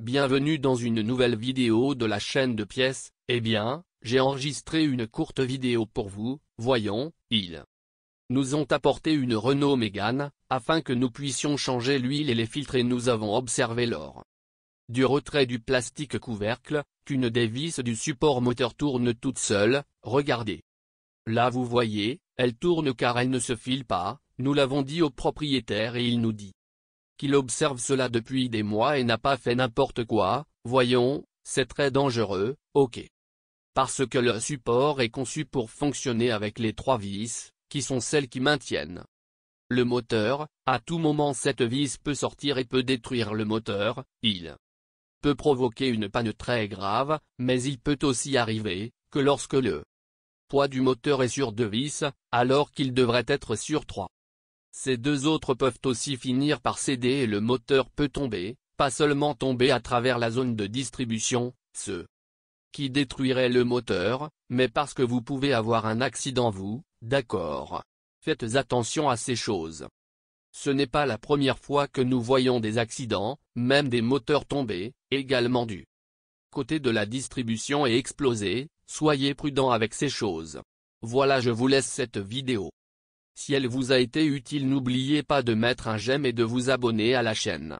Bienvenue dans une nouvelle vidéo de la chaîne de pièces, eh bien, j'ai enregistré une courte vidéo pour vous, voyons, ils nous ont apporté une Renault Mégane, afin que nous puissions changer l'huile et les filtres et nous avons observé l'or du retrait du plastique couvercle, qu'une des vis du support moteur tourne toute seule, regardez. Là vous voyez, elle tourne car elle ne se file pas, nous l'avons dit au propriétaire et il nous dit qu'il observe cela depuis des mois et n'a pas fait n'importe quoi, voyons, c'est très dangereux, ok. Parce que le support est conçu pour fonctionner avec les trois vis, qui sont celles qui maintiennent le moteur, à tout moment cette vis peut sortir et peut détruire le moteur, il peut provoquer une panne très grave, mais il peut aussi arriver, que lorsque le poids du moteur est sur deux vis, alors qu'il devrait être sur trois. Ces deux autres peuvent aussi finir par céder et le moteur peut tomber, pas seulement tomber à travers la zone de distribution, ce qui détruirait le moteur, mais parce que vous pouvez avoir un accident vous, d'accord. Faites attention à ces choses. Ce n'est pas la première fois que nous voyons des accidents, même des moteurs tombés, également du côté de la distribution et exploser, soyez prudent avec ces choses. Voilà je vous laisse cette vidéo. Si elle vous a été utile n'oubliez pas de mettre un j'aime et de vous abonner à la chaîne.